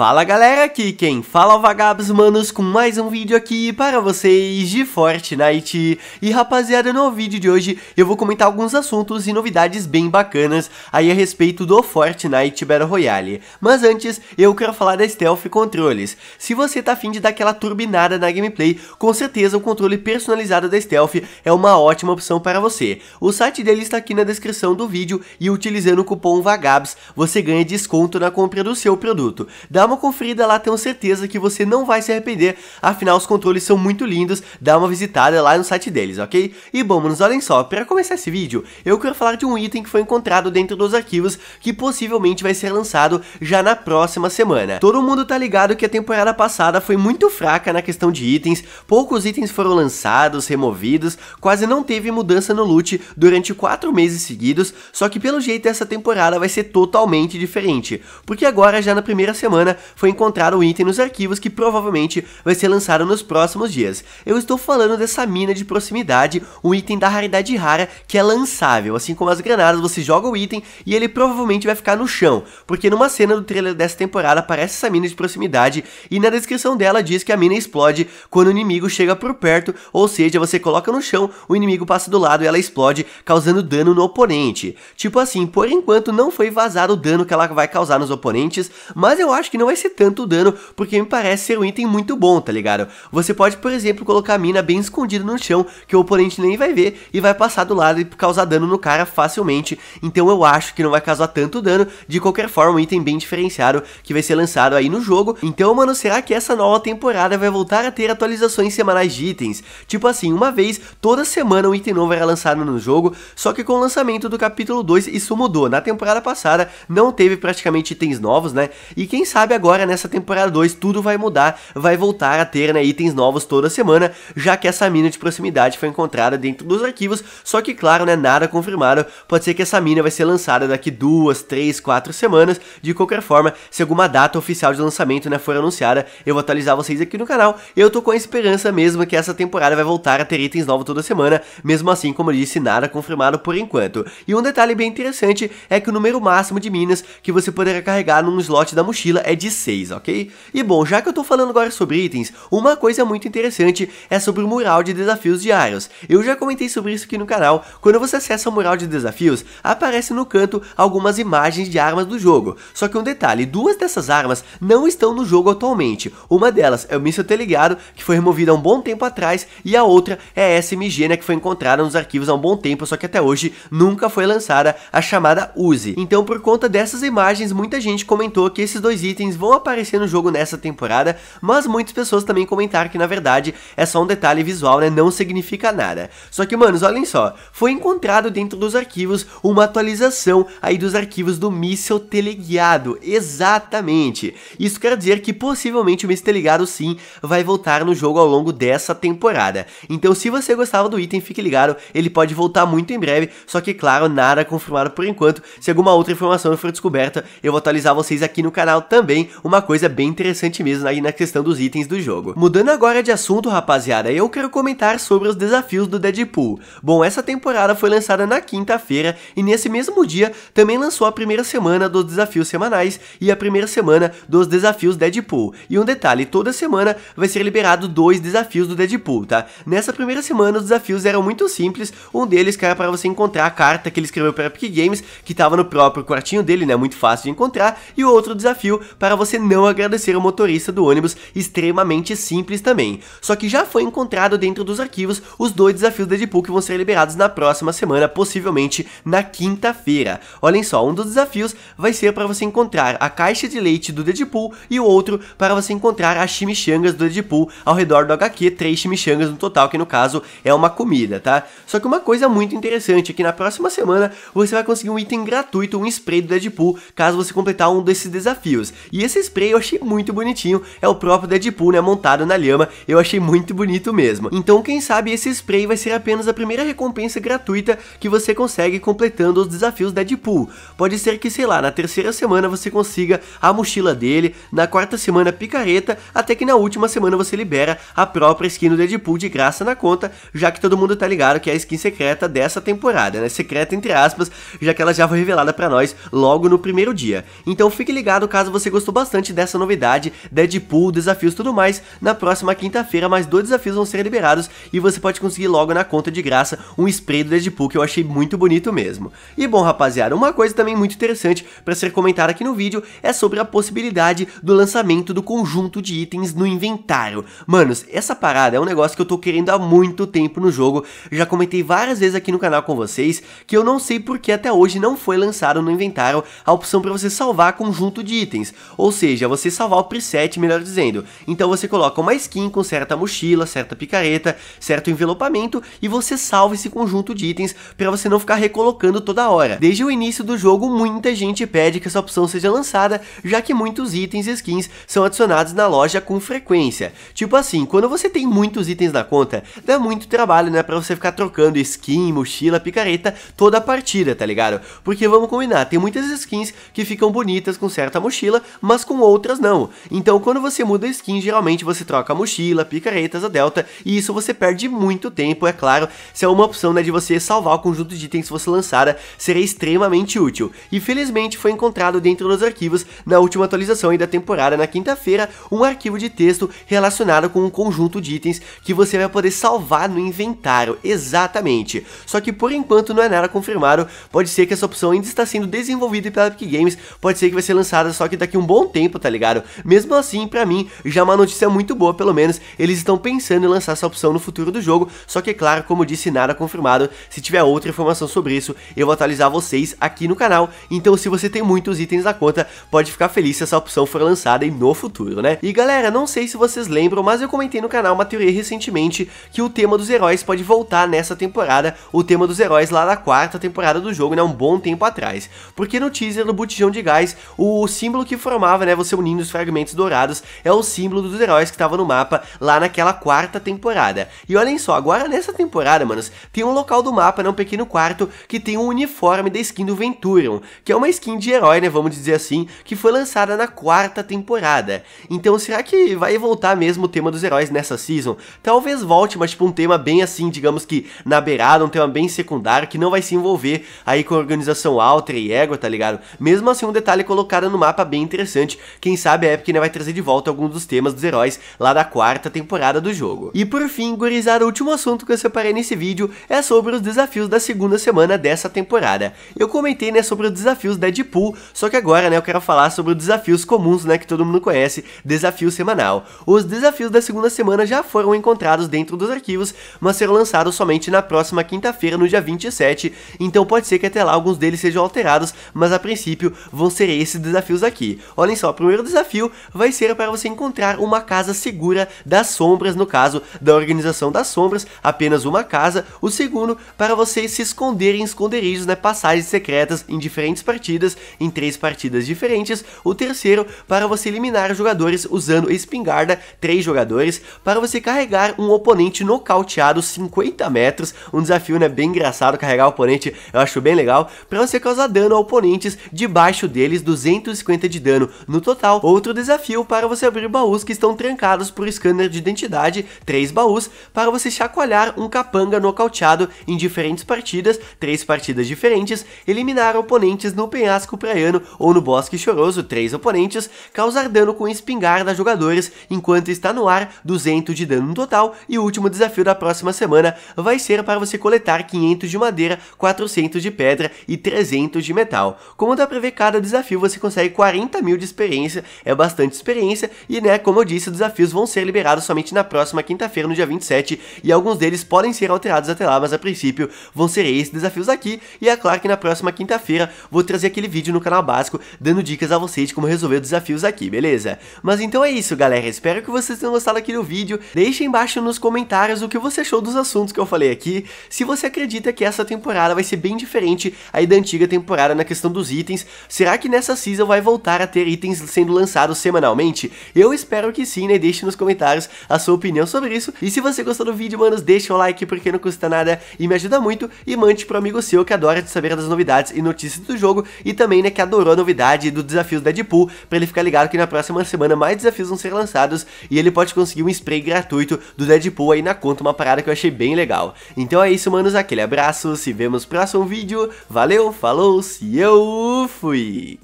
Fala galera, aqui quem fala é o Vagabos Manos com mais um vídeo aqui para vocês de Fortnite E rapaziada, no vídeo de hoje eu vou comentar alguns assuntos e novidades bem bacanas aí a respeito do Fortnite Battle Royale Mas antes, eu quero falar da Stealth Controles Se você tá afim de dar aquela turbinada na gameplay, com certeza o controle personalizado da Stealth é uma ótima opção para você O site dele está aqui na descrição do vídeo e utilizando o cupom VAGABS você ganha desconto na compra do seu produto Dá uma conferida lá, tenho certeza que você não vai se arrepender, afinal os controles são muito lindos, dá uma visitada lá no site deles, ok? E bom, manos, olhem só, para começar esse vídeo, eu quero falar de um item que foi encontrado dentro dos arquivos que possivelmente vai ser lançado já na próxima semana. Todo mundo tá ligado que a temporada passada foi muito fraca na questão de itens, poucos itens foram lançados, removidos, quase não teve mudança no loot durante 4 meses seguidos, só que pelo jeito essa temporada vai ser totalmente diferente, porque agora já na primeira semana semana foi encontrar um item nos arquivos que provavelmente vai ser lançado nos próximos dias. Eu estou falando dessa mina de proximidade, um item da raridade rara que é lançável, assim como as granadas, você joga o item e ele provavelmente vai ficar no chão, porque numa cena do trailer dessa temporada aparece essa mina de proximidade e na descrição dela diz que a mina explode quando o inimigo chega por perto, ou seja, você coloca no chão, o inimigo passa do lado e ela explode, causando dano no oponente. Tipo assim, por enquanto não foi vazado o dano que ela vai causar nos oponentes, mas eu acho que não vai ser tanto dano, porque me parece ser um item muito bom, tá ligado? Você pode, por exemplo, colocar a mina bem escondida no chão, que o oponente nem vai ver, e vai passar do lado e causar dano no cara facilmente, então eu acho que não vai causar tanto dano, de qualquer forma, um item bem diferenciado, que vai ser lançado aí no jogo, então, mano, será que essa nova temporada vai voltar a ter atualizações semanais de itens? Tipo assim, uma vez, toda semana um item novo era lançado no jogo, só que com o lançamento do capítulo 2 isso mudou, na temporada passada não teve praticamente itens novos, né, e quem sabe sabe agora nessa temporada 2 tudo vai mudar, vai voltar a ter né, itens novos toda semana, já que essa mina de proximidade foi encontrada dentro dos arquivos, só que claro, né, nada confirmado, pode ser que essa mina vai ser lançada daqui duas, três, quatro semanas, de qualquer forma, se alguma data oficial de lançamento né, for anunciada, eu vou atualizar vocês aqui no canal, eu tô com a esperança mesmo que essa temporada vai voltar a ter itens novos toda semana, mesmo assim, como eu disse, nada confirmado por enquanto. E um detalhe bem interessante é que o número máximo de minas que você poderá carregar num slot da mochila é de 6, ok? E bom, já que eu tô falando agora sobre itens, uma coisa muito interessante é sobre o mural de desafios diários. Eu já comentei sobre isso aqui no canal, quando você acessa o mural de desafios, aparece no canto algumas imagens de armas do jogo. Só que um detalhe, duas dessas armas não estão no jogo atualmente. Uma delas é o míssil telegado, que foi removida há um bom tempo atrás, e a outra é a SMG, né, que foi encontrada nos arquivos há um bom tempo, só que até hoje nunca foi lançada a chamada Uzi. Então por conta dessas imagens, muita gente comentou que esses dois itens personagens vão aparecer no jogo nessa temporada, mas muitas pessoas também comentaram que na verdade é só um detalhe visual, né? Não significa nada. Só que, manos, olhem só, foi encontrado dentro dos arquivos uma atualização aí dos arquivos do míssel teleguiado. Exatamente. Isso quer dizer que possivelmente o míssel teleguiado sim vai voltar no jogo ao longo dessa temporada. Então, se você gostava do item, fique ligado, ele pode voltar muito em breve, só que claro, nada confirmado por enquanto. Se alguma outra informação for descoberta, eu vou atualizar vocês aqui no canal também também uma coisa bem interessante mesmo aí na questão dos itens do jogo. Mudando agora de assunto, rapaziada, eu quero comentar sobre os desafios do Deadpool. Bom, essa temporada foi lançada na quinta-feira e nesse mesmo dia também lançou a primeira semana dos desafios semanais e a primeira semana dos desafios Deadpool. E um detalhe, toda semana vai ser liberado dois desafios do Deadpool, tá? Nessa primeira semana os desafios eram muito simples, um deles que era para você encontrar a carta que ele escreveu para Epic Games, que estava no próprio quartinho dele, né, muito fácil de encontrar, e o outro desafio para para você não agradecer o motorista do ônibus, extremamente simples também. Só que já foi encontrado dentro dos arquivos os dois desafios da Deadpool que vão ser liberados na próxima semana, possivelmente na quinta-feira. Olhem só, um dos desafios vai ser para você encontrar a caixa de leite do Deadpool e o outro para você encontrar as chimichangas do Deadpool ao redor do HQ, três chimichangas no total, que no caso é uma comida, tá? Só que uma coisa muito interessante é que na próxima semana você vai conseguir um item gratuito, um spray do Deadpool, caso você completar um desses desafios. E esse spray eu achei muito bonitinho, é o próprio Deadpool, né, montado na lhama, eu achei muito bonito mesmo. Então quem sabe esse spray vai ser apenas a primeira recompensa gratuita que você consegue completando os desafios Deadpool. Pode ser que, sei lá, na terceira semana você consiga a mochila dele, na quarta semana picareta, até que na última semana você libera a própria skin do Deadpool de graça na conta, já que todo mundo tá ligado que é a skin secreta dessa temporada, né? Secreta entre aspas, já que ela já foi revelada pra nós logo no primeiro dia. Então fique ligado caso você gostou gostou bastante dessa novidade, Deadpool, desafios e tudo mais. Na próxima quinta-feira, mais dois desafios vão ser liberados e você pode conseguir logo na conta de graça um spray do Deadpool que eu achei muito bonito mesmo. E bom, rapaziada, uma coisa também muito interessante para ser comentada aqui no vídeo é sobre a possibilidade do lançamento do conjunto de itens no inventário. Manos, essa parada é um negócio que eu tô querendo há muito tempo no jogo, já comentei várias vezes aqui no canal com vocês que eu não sei porque até hoje não foi lançado no inventário a opção para você salvar conjunto de itens, ou seja, você salvar o preset, melhor dizendo. Então você coloca uma skin com certa mochila, certa picareta, certo envelopamento e você salva esse conjunto de itens para você não ficar recolocando toda hora. Desde o início do jogo, muita gente pede que essa opção seja lançada, já que muitos itens e skins são adicionados na loja com frequência. Tipo assim, quando você tem muitos itens na conta, dá muito trabalho, né, para você ficar trocando skin, mochila, picareta toda a partida, tá ligado? Porque vamos combinar, tem muitas skins que ficam bonitas com certa mochila, mas com outras não. Então quando você muda a skin, geralmente você troca a mochila, picaretas, a delta, e isso você perde muito tempo, é claro, se é uma opção né, de você salvar o conjunto de itens que você lançada, seria extremamente útil. E felizmente foi encontrado dentro dos arquivos, na última atualização da temporada, na quinta-feira, um arquivo de texto relacionado com um conjunto de itens que você vai poder salvar no inventário, exatamente. Só que por enquanto não é nada confirmado, pode ser que essa opção ainda está sendo desenvolvida pela Epic Games, pode ser que vai ser lançada só que daqui um bom tempo, tá ligado? Mesmo assim, pra mim, já é uma notícia muito boa, pelo menos, eles estão pensando em lançar essa opção no futuro do jogo, só que, claro, como disse, nada confirmado, se tiver outra informação sobre isso, eu vou atualizar vocês aqui no canal, então se você tem muitos itens da conta, pode ficar feliz se essa opção for lançada aí no futuro, né? E galera, não sei se vocês lembram, mas eu comentei no canal uma teoria recentemente que o tema dos heróis pode voltar nessa temporada, o tema dos heróis lá da quarta temporada do jogo, né, um bom tempo atrás, porque no teaser do botijão de gás, o símbolo que formava transformava, né, você unindo os fragmentos dourados, é o símbolo dos heróis que estavam no mapa lá naquela quarta temporada. E olhem só, agora nessa temporada, manos, tem um local do mapa, né, um pequeno quarto, que tem um uniforme da skin do Venturion, que é uma skin de herói, né, vamos dizer assim, que foi lançada na quarta temporada. Então será que vai voltar mesmo o tema dos heróis nessa season? Talvez volte, mas tipo um tema bem assim, digamos que na beirada, um tema bem secundário, que não vai se envolver aí com a organização Alter e Ego, tá ligado? Mesmo assim, um detalhe colocado no mapa bem interessante interessante. Quem sabe a Epic ainda né, vai trazer de volta alguns dos temas dos heróis lá da quarta temporada do jogo. E por fim, gurizada, o último assunto que eu separei nesse vídeo é sobre os desafios da segunda semana dessa temporada. Eu comentei, né, sobre os desafios Deadpool, só que agora, né, eu quero falar sobre os desafios comuns, né, que todo mundo conhece, desafio semanal. Os desafios da segunda semana já foram encontrados dentro dos arquivos, mas serão lançados somente na próxima quinta-feira, no dia 27, então pode ser que até lá alguns deles sejam alterados, mas a princípio vão ser esses desafios aqui. Olhem só, o primeiro desafio vai ser para você encontrar uma casa segura das sombras, no caso da organização das sombras, apenas uma casa. O segundo, para você se esconder em esconderijos, né, passagens secretas em diferentes partidas, em três partidas diferentes. O terceiro, para você eliminar jogadores usando espingarda, três jogadores, para você carregar um oponente nocauteado 50 metros, um desafio né, bem engraçado, carregar o oponente eu acho bem legal, para você causar dano a oponentes debaixo deles, 250 de dano no total, outro desafio para você abrir baús que estão trancados por scanner de identidade, três baús, para você chacoalhar um capanga nocauteado em diferentes partidas, três partidas diferentes, eliminar oponentes no penhasco praiano ou no bosque choroso, três oponentes, causar dano com espingarda a jogadores enquanto está no ar, 200 de dano no total, e o último desafio da próxima semana vai ser para você coletar 500 de madeira, 400 de pedra e 300 de metal. Como dá pra ver, cada desafio você consegue 40 mil de experiência, é bastante experiência, e né, como eu disse, os desafios vão ser liberados somente na próxima quinta-feira, no dia 27, e alguns deles podem ser alterados até lá, mas a princípio vão ser esses desafios aqui, e é claro que na próxima quinta-feira vou trazer aquele vídeo no canal básico dando dicas a vocês de como resolver os desafios aqui, beleza? Mas então é isso, galera, espero que vocês tenham gostado aqui do vídeo, deixe embaixo nos comentários o que você achou dos assuntos que eu falei aqui, se você acredita que essa temporada vai ser bem diferente aí da antiga temporada na questão dos itens, será que nessa season vai voltar a ter itens sendo lançados semanalmente? Eu espero que sim, né? Deixe nos comentários a sua opinião sobre isso. E se você gostou do vídeo, manos, deixa o like porque não custa nada e me ajuda muito. E mande pro amigo seu que adora de saber das novidades e notícias do jogo e também, né, que adorou a novidade do desafio Deadpool, pra ele ficar ligado que na próxima semana mais desafios vão ser lançados e ele pode conseguir um spray gratuito do Deadpool aí na conta, uma parada que eu achei bem legal. Então é isso, manos, aquele abraço, se vemos no próximo vídeo, valeu, falou, se eu fui!